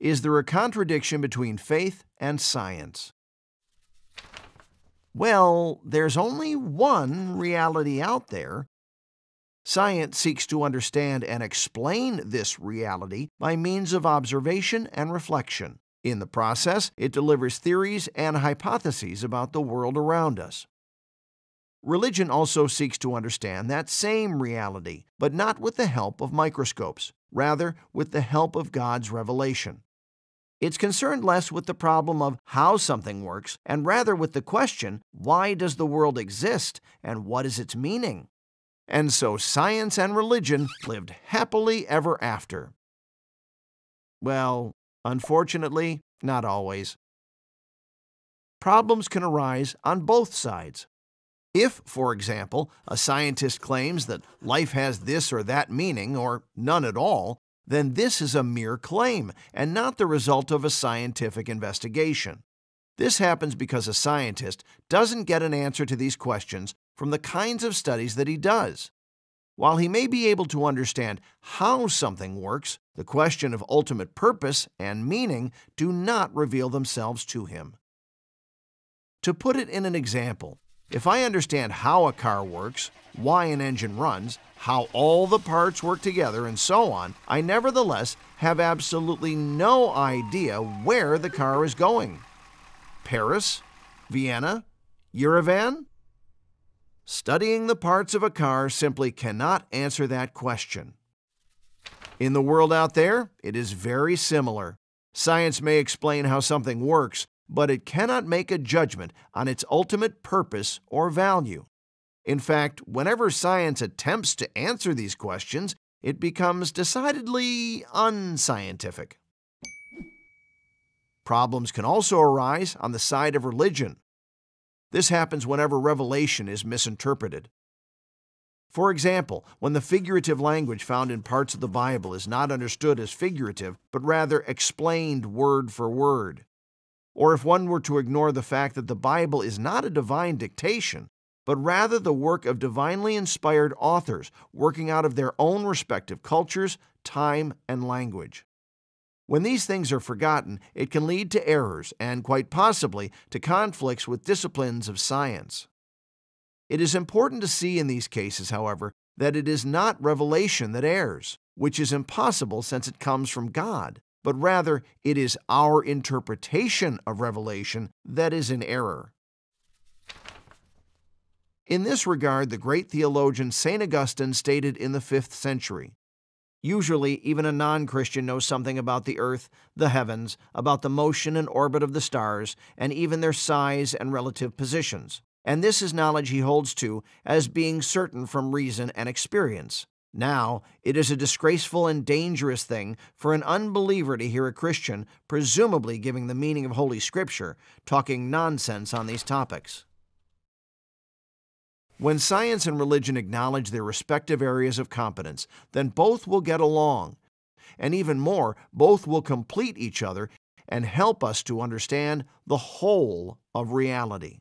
Is there a contradiction between faith and science? Well, there's only one reality out there. Science seeks to understand and explain this reality by means of observation and reflection. In the process, it delivers theories and hypotheses about the world around us. Religion also seeks to understand that same reality, but not with the help of microscopes, rather, with the help of God's revelation. It's concerned less with the problem of how something works and rather with the question why does the world exist and what is its meaning? And so science and religion lived happily ever after. Well, unfortunately, not always. Problems can arise on both sides. If, for example, a scientist claims that life has this or that meaning, or none at all, then this is a mere claim and not the result of a scientific investigation. This happens because a scientist doesn't get an answer to these questions from the kinds of studies that he does. While he may be able to understand how something works, the question of ultimate purpose and meaning do not reveal themselves to him. To put it in an example, if I understand how a car works, why an engine runs, how all the parts work together, and so on, I nevertheless have absolutely no idea where the car is going. Paris? Vienna? Yerevan? Studying the parts of a car simply cannot answer that question. In the world out there, it is very similar. Science may explain how something works, but it cannot make a judgment on its ultimate purpose or value. In fact, whenever science attempts to answer these questions, it becomes decidedly unscientific. Problems can also arise on the side of religion. This happens whenever revelation is misinterpreted. For example, when the figurative language found in parts of the Bible is not understood as figurative, but rather explained word for word or if one were to ignore the fact that the Bible is not a divine dictation, but rather the work of divinely inspired authors working out of their own respective cultures, time, and language. When these things are forgotten, it can lead to errors and, quite possibly, to conflicts with disciplines of science. It is important to see in these cases, however, that it is not revelation that errs, which is impossible since it comes from God, but rather it is our interpretation of Revelation that is in error. In this regard, the great theologian St. Augustine stated in the 5th century Usually, even a non Christian knows something about the earth, the heavens, about the motion and orbit of the stars, and even their size and relative positions. And this is knowledge he holds to as being certain from reason and experience. Now, it is a disgraceful and dangerous thing for an unbeliever to hear a Christian, presumably giving the meaning of Holy Scripture, talking nonsense on these topics. When science and religion acknowledge their respective areas of competence, then both will get along. And even more, both will complete each other and help us to understand the whole of reality.